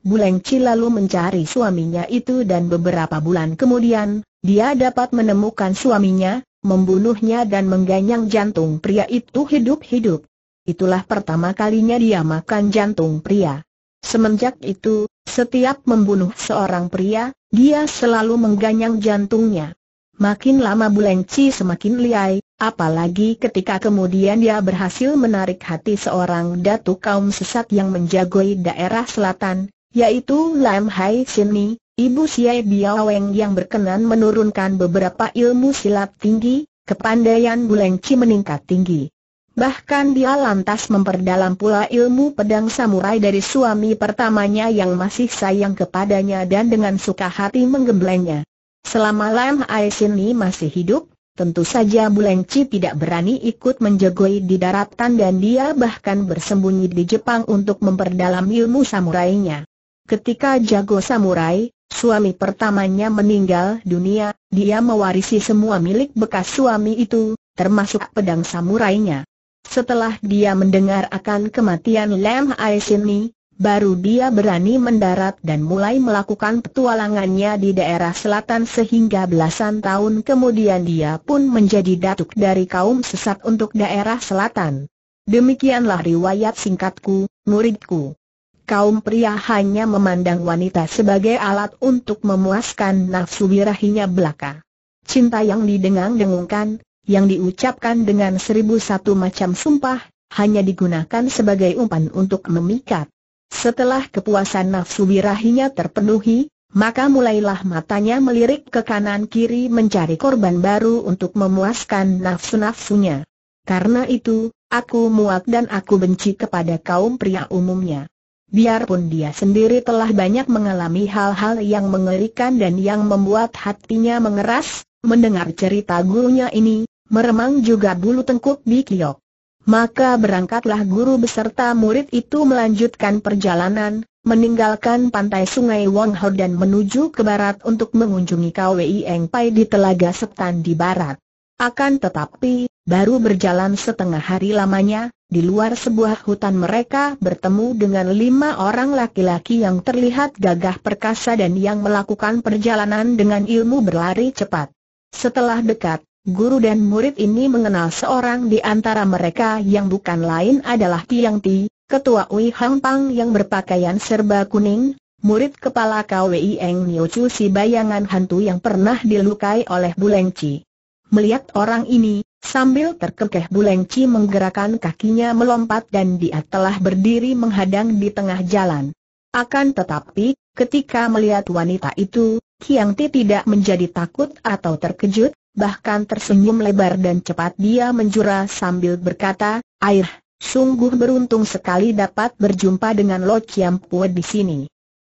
Bu Leng Chi lalu mencari suaminya itu dan beberapa bulan kemudian, dia dapat menemukan suaminya, membunuhnya dan mengganyang jantung pria itu hidup-hidup. Itulah pertama kalinya dia makan jantung pria. Semenjak itu, setiap membunuh seorang pria, dia selalu mengganyang jantungnya. Makin lama Bulengci semakin liai, apalagi ketika kemudian dia berhasil menarik hati seorang datu kaum sesat yang menjagoi daerah selatan, yaitu Lam Hai Sini, ibu Siai Weng yang berkenan menurunkan beberapa ilmu silat tinggi, kepandaian Bulengci meningkat tinggi. Bahkan dia lantas memperdalam pula ilmu pedang samurai dari suami pertamanya yang masih sayang kepadanya dan dengan suka hati menggemblengnya. Selama Lam Aisin Sini masih hidup, tentu saja Bulengci tidak berani ikut menjagoi di daratan dan dia bahkan bersembunyi di Jepang untuk memperdalam ilmu samurainya. Ketika jago samurai, suami pertamanya meninggal dunia, dia mewarisi semua milik bekas suami itu, termasuk pedang samurainya. Setelah dia mendengar akan kematian Lam Hai Sini, baru dia berani mendarat dan mulai melakukan petualangannya di daerah selatan sehingga belasan tahun kemudian dia pun menjadi datuk dari kaum sesat untuk daerah selatan. Demikianlah riwayat singkatku, muridku. Kaum pria hanya memandang wanita sebagai alat untuk memuaskan nafsu birahinya belaka. Cinta yang didengang-dengungkan, yang diucapkan dengan seribu satu macam sumpah, hanya digunakan sebagai umpan untuk memikat. Setelah kepuasan nafsu birahinya terpenuhi, maka mulailah matanya melirik ke kanan-kiri mencari korban baru untuk memuaskan nafsu-nafsunya. Karena itu, aku muak dan aku benci kepada kaum pria umumnya. Biarpun dia sendiri telah banyak mengalami hal-hal yang mengerikan dan yang membuat hatinya mengeras, mendengar cerita gurunya ini, meremang juga bulu tengkuk di kiok. Maka berangkatlah guru beserta murid itu melanjutkan perjalanan, meninggalkan pantai sungai Wong Ho dan menuju ke barat untuk mengunjungi KWI Eng Pai di Telaga Setan di barat. Akan tetapi, baru berjalan setengah hari lamanya, di luar sebuah hutan mereka bertemu dengan lima orang laki-laki yang terlihat gagah perkasa dan yang melakukan perjalanan dengan ilmu berlari cepat. Setelah dekat, Guru dan murid ini mengenal seorang di antara mereka yang bukan lain adalah Tiang Ti, ketua Ui Hang Pang yang berpakaian serba kuning, murid kepala KWI Eng Nio Chu si bayangan hantu yang pernah dilukai oleh Buleng Chi. Melihat orang ini, sambil terkekeh Buleng Chi menggerakkan kakinya melompat dan dia telah berdiri menghadang di tengah jalan. Akan tetapi, ketika melihat wanita itu, Tiang Ti tidak menjadi takut atau terkejut, bahkan tersenyum lebar dan cepat dia menjura sambil berkata, Air, sungguh beruntung sekali dapat berjumpa dengan Lo Chiampue di sini.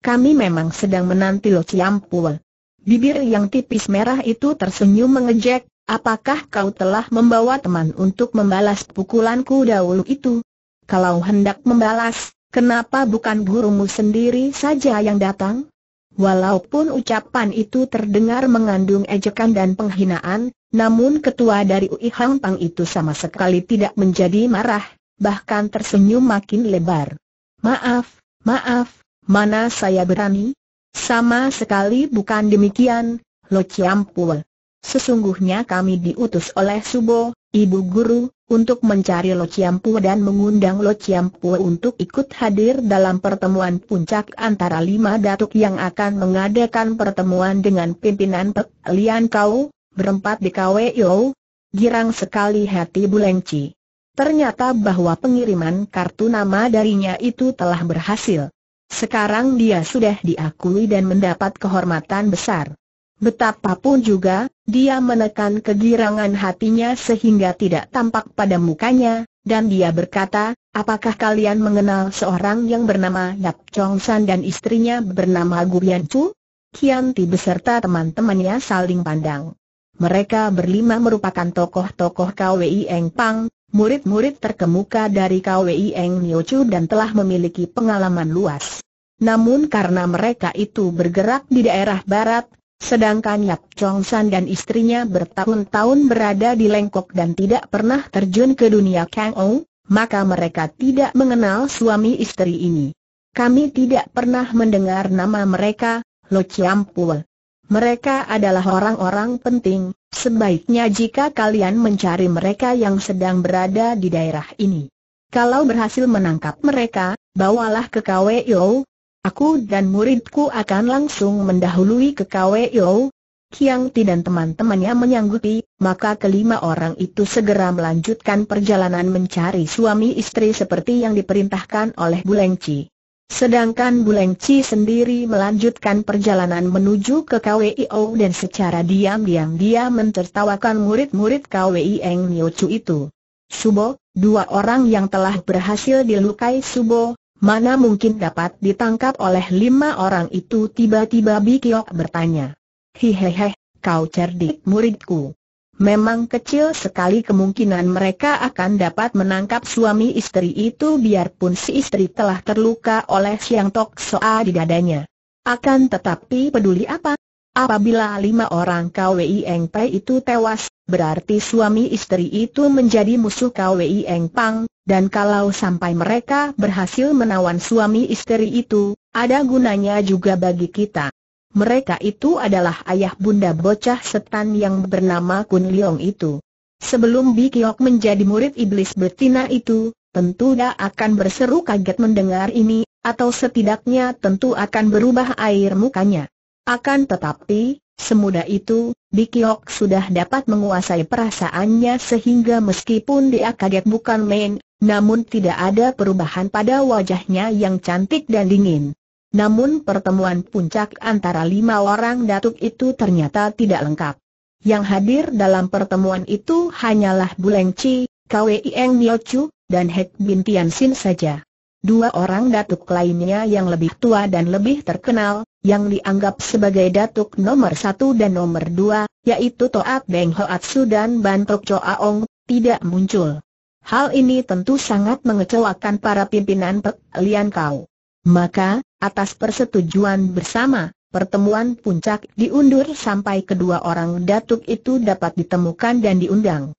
Kami memang sedang menanti Lo Chiampue. Bibir yang tipis merah itu tersenyum mengejek, apakah kau telah membawa teman untuk membalas pukulanku dahulu itu? Kalau hendak membalas, kenapa bukan gurumu sendiri saja yang datang? Walaupun ucapan itu terdengar mengandung ejekan dan penghinaan, namun ketua dari UI Hang Pang itu sama sekali tidak menjadi marah, bahkan tersenyum makin lebar. Maaf, maaf, mana saya berani? Sama sekali bukan demikian, Lo Chiampul. Sesungguhnya kami diutus oleh Subo, ibu guru, untuk mencari Lo Chiampu dan mengundang Lo Chiampu untuk ikut hadir dalam pertemuan puncak antara lima datuk yang akan mengadakan pertemuan dengan pimpinan Pek Lian Kau, berempat di KWIO, girang sekali hati Bulengci. Ternyata bahwa pengiriman kartu nama darinya itu telah berhasil. Sekarang dia sudah diakui dan mendapat kehormatan besar. Betapapun juga, dia menekan kegirangan hatinya sehingga tidak tampak pada mukanya, dan dia berkata, apakah kalian mengenal seorang yang bernama Yap Chong San dan istrinya bernama Gu Bian Chu? Kian Ti beserta teman-temannya saling pandang. Mereka berlima merupakan tokoh-tokoh KWI Eng Pang, murid-murid terkemuka dari KWI Eng Nio Chu dan telah memiliki pengalaman luas. Namun karena mereka itu bergerak di daerah barat, Sedangkan Yap Chong San dan istrinya bertahun-tahun berada di Lengkok dan tidak pernah terjun ke dunia Kang Ong, maka mereka tidak mengenal suami istri ini. Kami tidak pernah mendengar nama mereka, Lo Chiam Pua. Mereka adalah orang-orang penting, sebaiknya jika kalian mencari mereka yang sedang berada di daerah ini. Kalau berhasil menangkap mereka, bawalah ke KWO, Aku dan muridku akan langsung mendahului ke KWO. Kiang Ti dan teman-temannya menyanggupi, maka kelima orang itu segera melanjutkan perjalanan mencari suami istri seperti yang diperintahkan oleh Bulengci. Sedangkan Bulengci sendiri melanjutkan perjalanan menuju ke KWIO dan secara diam-diam dia mentertawakan murid-murid KWI Eng Chu itu. Subo, dua orang yang telah berhasil dilukai Subo, Mana mungkin dapat ditangkap oleh lima orang itu tiba-tiba Bikiok bertanya. Hihehe, kau cerdik muridku. Memang kecil sekali kemungkinan mereka akan dapat menangkap suami istri itu biarpun si istri telah terluka oleh siang tok soa di dadanya. Akan tetapi peduli apa? Apabila lima orang KWI Eng Pai itu tewas, berarti suami istri itu menjadi musuh KWI Eng Pang, dan kalau sampai mereka berhasil menawan suami istri itu, ada gunanya juga bagi kita. Mereka itu adalah ayah bunda bocah setan yang bernama Kun Leong itu. Sebelum Bi Kiok menjadi murid iblis betina itu, tentu dia akan berseru kaget mendengar ini, atau setidaknya tentu akan berubah air mukanya. Akan tetapi, semudah itu, Bikiok sudah dapat menguasai perasaannya sehingga meskipun dia kaget bukan main, namun tidak ada perubahan pada wajahnya yang cantik dan dingin. Namun pertemuan puncak antara lima orang datuk itu ternyata tidak lengkap. Yang hadir dalam pertemuan itu hanyalah Buleng Chi, Kwee Eng Miochu, dan Hek Bintian Sin saja dua orang datuk lainnya yang lebih tua dan lebih terkenal, yang dianggap sebagai datuk nomor satu dan nomor dua, yaitu Toat Beng Hoatsu dan Bantok Aong, tidak muncul. Hal ini tentu sangat mengecewakan para pimpinan Pek Lian Kau. Maka, atas persetujuan bersama, pertemuan puncak diundur sampai kedua orang datuk itu dapat ditemukan dan diundang.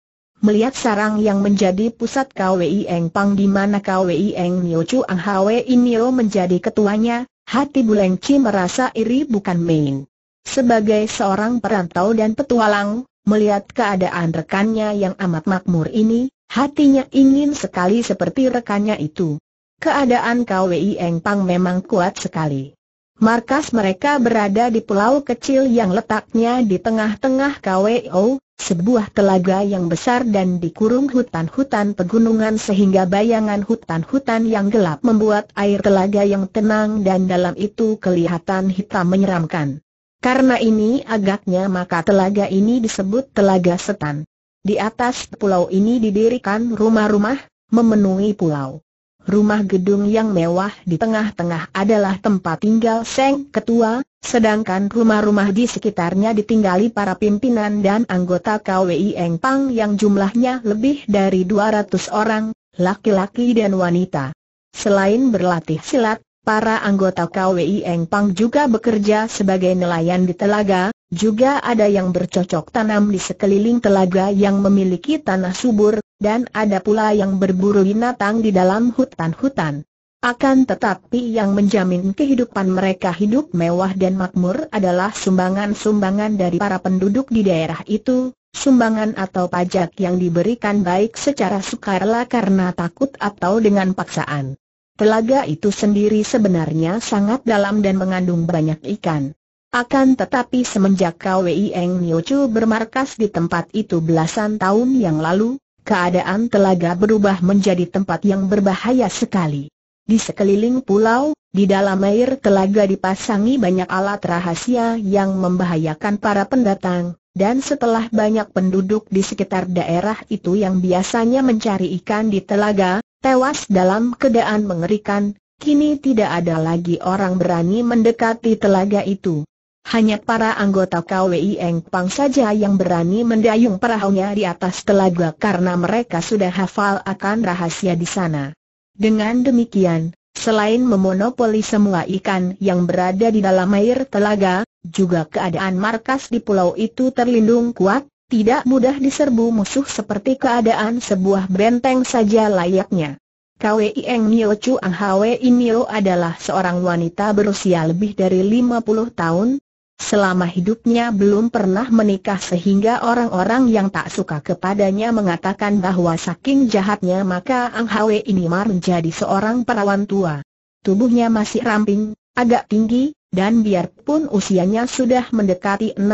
Melihat sarang yang menjadi pusat KWI Eng Pang di mana KWI Eng Nio Chu Ang Hwe Nio menjadi ketuanya, hati Buleng Chi merasa iri bukan main. Sebagai seorang perantau dan petualang, melihat keadaan rekannya yang amat makmur ini, hatinya ingin sekali seperti rekannya itu. Keadaan KWI Eng Pang memang kuat sekali. Markas mereka berada di pulau kecil yang letaknya di tengah-tengah KWO, sebuah telaga yang besar dan dikurung hutan-hutan pegunungan sehingga bayangan hutan-hutan yang gelap membuat air telaga yang tenang dan dalam itu kelihatan hitam menyeramkan. Karena ini agaknya maka telaga ini disebut telaga setan. Di atas pulau ini didirikan rumah-rumah, memenuhi pulau. Rumah gedung yang mewah di tengah-tengah adalah tempat tinggal Seng Ketua, sedangkan rumah-rumah di sekitarnya ditinggali para pimpinan dan anggota KWI Eng Pang yang jumlahnya lebih dari 200 orang, laki-laki dan wanita. Selain berlatih silat, para anggota KWI Eng Pang juga bekerja sebagai nelayan di telaga, juga ada yang bercocok tanam di sekeliling telaga yang memiliki tanah subur, dan ada pula yang berburu binatang di dalam hutan-hutan. Akan tetapi yang menjamin kehidupan mereka hidup mewah dan makmur adalah sumbangan-sumbangan dari para penduduk di daerah itu, sumbangan atau pajak yang diberikan baik secara sukarela karena takut atau dengan paksaan. Telaga itu sendiri sebenarnya sangat dalam dan mengandung banyak ikan. Akan tetapi semenjak KWI Eng Niochu bermarkas di tempat itu belasan tahun yang lalu, keadaan telaga berubah menjadi tempat yang berbahaya sekali. Di sekeliling pulau, di dalam air telaga dipasangi banyak alat rahasia yang membahayakan para pendatang, dan setelah banyak penduduk di sekitar daerah itu yang biasanya mencari ikan di telaga, tewas dalam keadaan mengerikan, kini tidak ada lagi orang berani mendekati telaga itu. Hanya para anggota KWI Eng Pang saja yang berani mendayung perahunya di atas telaga karena mereka sudah hafal akan rahasia di sana. Dengan demikian, selain memonopoli semua ikan yang berada di dalam air telaga, juga keadaan markas di pulau itu terlindung kuat, tidak mudah diserbu musuh seperti keadaan sebuah benteng saja layaknya. KWI Eng Nio Chu Ang Hwe Nio adalah seorang wanita berusia lebih dari 50 tahun, Selama hidupnya belum pernah menikah sehingga orang-orang yang tak suka kepadanya mengatakan bahwa saking jahatnya maka Ang Hwe ini mar menjadi seorang perawan tua. Tubuhnya masih ramping, agak tinggi, dan biarpun usianya sudah mendekati 60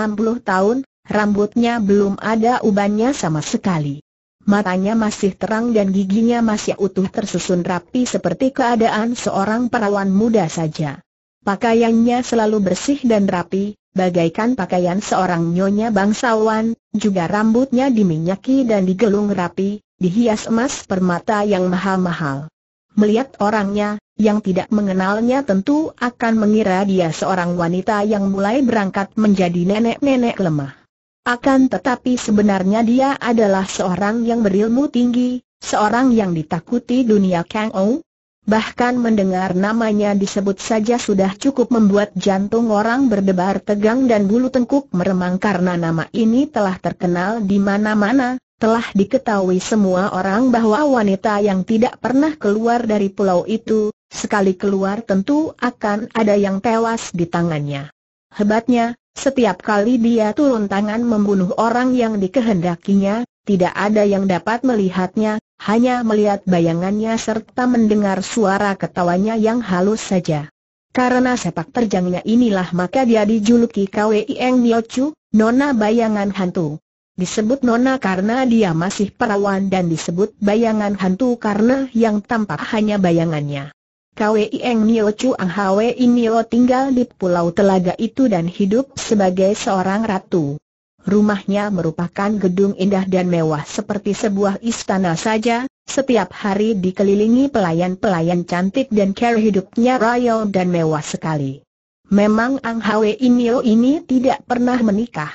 tahun, rambutnya belum ada ubannya sama sekali. Matanya masih terang dan giginya masih utuh tersusun rapi seperti keadaan seorang perawan muda saja. Pakaiannya selalu bersih dan rapi, bagaikan pakaian seorang nyonya bangsawan, juga rambutnya diminyaki dan digelung rapi, dihias emas permata yang mahal-mahal. Melihat orangnya, yang tidak mengenalnya tentu akan mengira dia seorang wanita yang mulai berangkat menjadi nenek-nenek lemah. Akan tetapi sebenarnya dia adalah seorang yang berilmu tinggi, seorang yang ditakuti dunia Kang Ou, Bahkan mendengar namanya disebut saja sudah cukup membuat jantung orang berdebar tegang dan bulu tengkuk meremang karena nama ini telah terkenal di mana-mana, telah diketahui semua orang bahwa wanita yang tidak pernah keluar dari pulau itu, sekali keluar tentu akan ada yang tewas di tangannya. Hebatnya, setiap kali dia turun tangan membunuh orang yang dikehendakinya, tidak ada yang dapat melihatnya, hanya melihat bayangannya serta mendengar suara ketawanya yang halus saja. Karena sepak terjangnya inilah maka dia dijuluki KWI Eng Miochu, Nona Bayangan Hantu. Disebut Nona karena dia masih perawan dan disebut bayangan hantu karena yang tampak hanya bayangannya. KWI Eng Miochu Ang Hwee Nio tinggal di pulau telaga itu dan hidup sebagai seorang ratu. Rumahnya merupakan gedung indah dan mewah seperti sebuah istana saja, setiap hari dikelilingi pelayan-pelayan cantik dan cara hidupnya royal dan mewah sekali. Memang Ang Hwe Inyo ini tidak pernah menikah.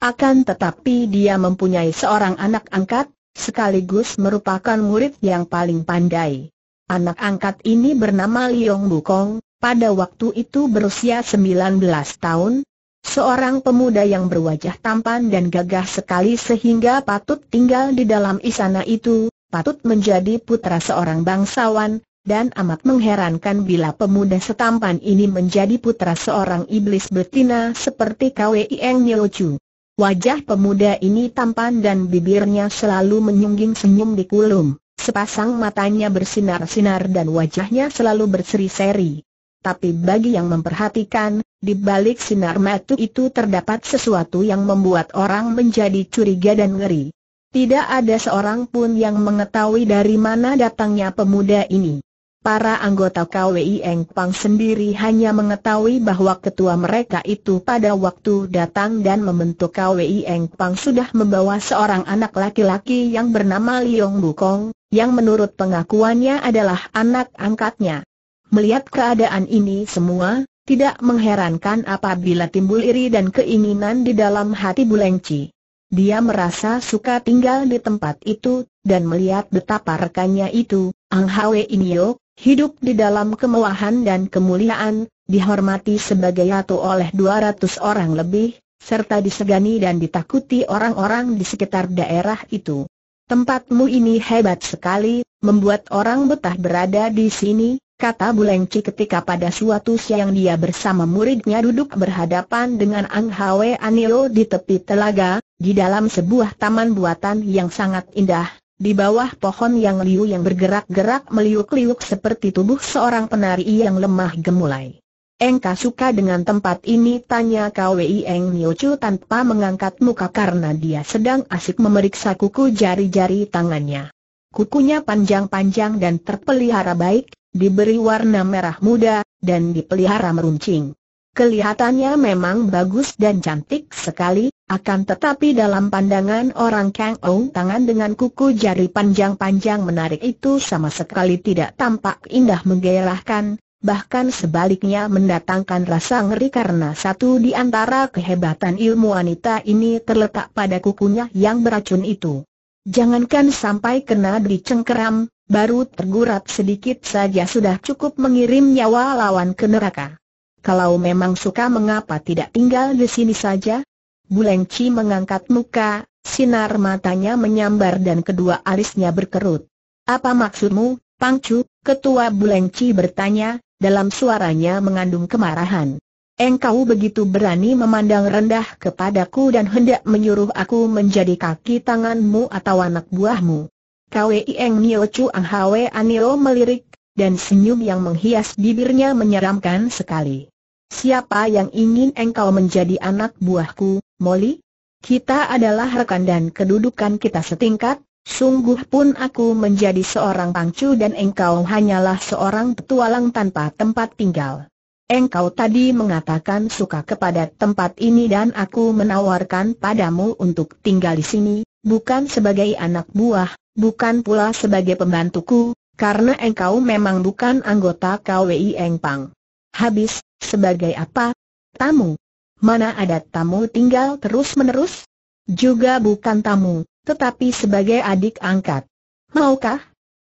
Akan tetapi dia mempunyai seorang anak angkat, sekaligus merupakan murid yang paling pandai. Anak angkat ini bernama Liong Bukong, pada waktu itu berusia 19 tahun, Seorang pemuda yang berwajah tampan dan gagah sekali sehingga patut tinggal di dalam istana itu, patut menjadi putra seorang bangsawan, dan amat mengherankan bila pemuda setampan ini menjadi putra seorang iblis betina seperti Kwieng Nyochu. Wajah pemuda ini tampan dan bibirnya selalu menyungging senyum di kulum, sepasang matanya bersinar-sinar dan wajahnya selalu berseri-seri. Tapi bagi yang memperhatikan, di balik sinar mata itu terdapat sesuatu yang membuat orang menjadi curiga dan ngeri. Tidak ada seorang pun yang mengetahui dari mana datangnya pemuda ini. Para anggota KWI Eng sendiri hanya mengetahui bahwa ketua mereka itu pada waktu datang dan membentuk KWI Eng sudah membawa seorang anak laki-laki yang bernama Liong Bukong, yang menurut pengakuannya adalah anak angkatnya. Melihat keadaan ini semua, tidak mengherankan apabila timbul iri dan keinginan di dalam hati Bulengci. Dia merasa suka tinggal di tempat itu, dan melihat betapa rekannya itu, Ang Hwe Inyo, hidup di dalam kemewahan dan kemuliaan, dihormati sebagai ratu oleh 200 orang lebih, serta disegani dan ditakuti orang-orang di sekitar daerah itu. Tempatmu ini hebat sekali, membuat orang betah berada di sini, kata Bulengki ketika pada suatu siang dia bersama muridnya duduk berhadapan dengan Ang Hwe Anio di tepi telaga, di dalam sebuah taman buatan yang sangat indah, di bawah pohon yang liu yang bergerak-gerak meliuk-liuk seperti tubuh seorang penari yang lemah gemulai. Engka suka dengan tempat ini tanya Kwi Eng Niochu tanpa mengangkat muka karena dia sedang asik memeriksa kuku jari-jari tangannya. Kukunya panjang-panjang dan terpelihara baik, diberi warna merah muda, dan dipelihara meruncing. Kelihatannya memang bagus dan cantik sekali, akan tetapi dalam pandangan orang Kang Ou tangan dengan kuku jari panjang-panjang menarik itu sama sekali tidak tampak indah menggairahkan, bahkan sebaliknya mendatangkan rasa ngeri karena satu di antara kehebatan ilmu wanita ini terletak pada kukunya yang beracun itu. Jangankan sampai kena dicengkeram, baru tergurat sedikit saja sudah cukup mengirim nyawa lawan ke neraka. Kalau memang suka mengapa tidak tinggal di sini saja? Bulengci mengangkat muka, sinar matanya menyambar dan kedua alisnya berkerut. Apa maksudmu, Pangcu? Ketua Bulengci bertanya, dalam suaranya mengandung kemarahan. Engkau begitu berani memandang rendah kepadaku dan hendak menyuruh aku menjadi kaki tanganmu atau anak buahmu. Kwei Eng Nio ang Hwe Anio melirik, dan senyum yang menghias bibirnya menyeramkan sekali. Siapa yang ingin engkau menjadi anak buahku, Molly? Kita adalah rekan dan kedudukan kita setingkat, sungguh pun aku menjadi seorang pangcu dan engkau hanyalah seorang petualang tanpa tempat tinggal. Engkau tadi mengatakan suka kepada tempat ini dan aku menawarkan padamu untuk tinggal di sini, bukan sebagai anak buah, bukan pula sebagai pembantuku, karena engkau memang bukan anggota KWI Engpang. Habis, sebagai apa? Tamu. Mana ada tamu tinggal terus-menerus? Juga bukan tamu, tetapi sebagai adik angkat. Maukah?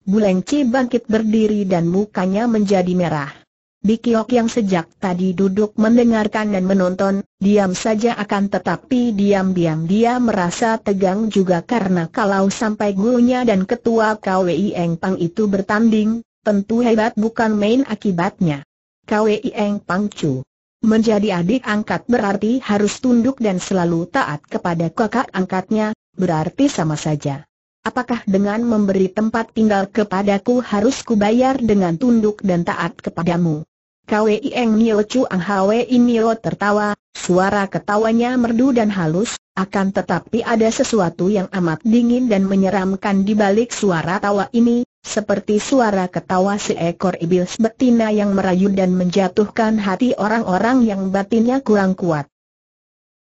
Bulengci bangkit berdiri dan mukanya menjadi merah. Bikiok yang sejak tadi duduk mendengarkan dan menonton, diam saja akan tetapi diam-diam dia merasa tegang juga karena kalau sampai gurunya dan ketua KWI Eng Pang itu bertanding, tentu hebat bukan main akibatnya. KWI Eng Pang Chu Menjadi adik angkat berarti harus tunduk dan selalu taat kepada kakak angkatnya, berarti sama saja. Apakah dengan memberi tempat tinggal kepadaku harus kubayar dengan tunduk dan taat kepadamu? Kwei Eng Nio Chuang Hwei Nio tertawa, suara ketawanya merdu dan halus, akan tetapi ada sesuatu yang amat dingin dan menyeramkan di balik suara tawa ini, seperti suara ketawa seekor iblis betina yang merayu dan menjatuhkan hati orang-orang yang batinnya kurang kuat.